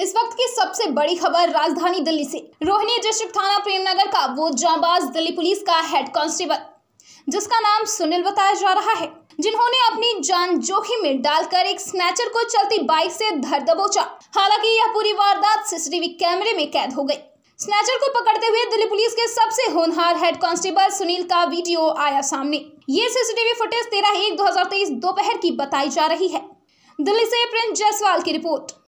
इस वक्त की सबसे बड़ी खबर राजधानी दिल्ली से रोहिणी डिस्ट्रिक्ट थाना प्रेमनगर का वो जाबाज दिल्ली पुलिस का हेड कांस्टेबल जिसका नाम सुनील बताया जा रहा है जिन्होंने अपनी जान जोखिम में डालकर एक स्नैचर को चलती बाइक से धर दबोचा हालांकि यह पूरी वारदात सीसीटीवी कैमरे में कैद हो गई स्नैचर को पकड़ते हुए दिल्ली पुलिस के सबसे होनहार हेड कांस्टेबल सुनील का वीडियो आया सामने ये सीसीटीवी फुटेज तेरह एक दो दोपहर की बताई जा रही है दिल्ली से प्रिंस जायसवाल की रिपोर्ट